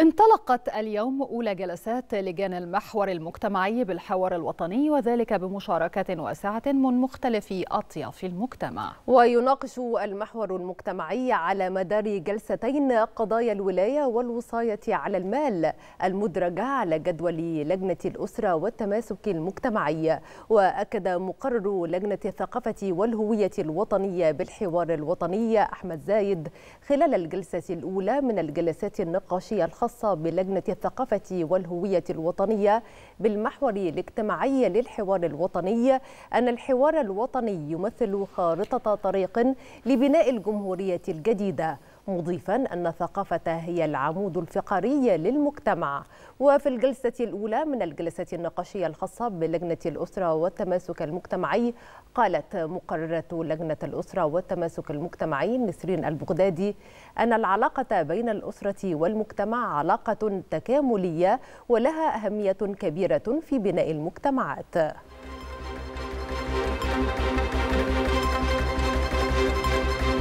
انطلقت اليوم أولى جلسات لجان المحور المجتمعي بالحوار الوطني وذلك بمشاركة واسعة من مختلف أطياف المجتمع ويناقش المحور المجتمعي على مدار جلستين قضايا الولاية والوصاية على المال المدرجة على جدول لجنة الأسرة والتماسك المجتمعي وأكد مقرر لجنة الثقافة والهوية الوطنية بالحوار الوطني أحمد زايد خلال الجلسة الأولى من الجلسات النقاشية الخاصة الخاصة بلجنة الثقافة والهوية الوطنية بالمحور الاجتماعي للحوار الوطني أن الحوار الوطني يمثل خارطة طريق لبناء الجمهورية الجديدة مضيفا أن الثقافة هي العمود الفقري للمجتمع وفي الجلسة الأولى من الجلسة النقاشية الخاصة بلجنة الأسرة والتماسك المجتمعي قالت مقررة لجنة الأسرة والتماسك المجتمعي نسرين البغدادي أن العلاقة بين الأسرة والمجتمع علاقة تكاملية ولها أهمية كبيرة في بناء المجتمعات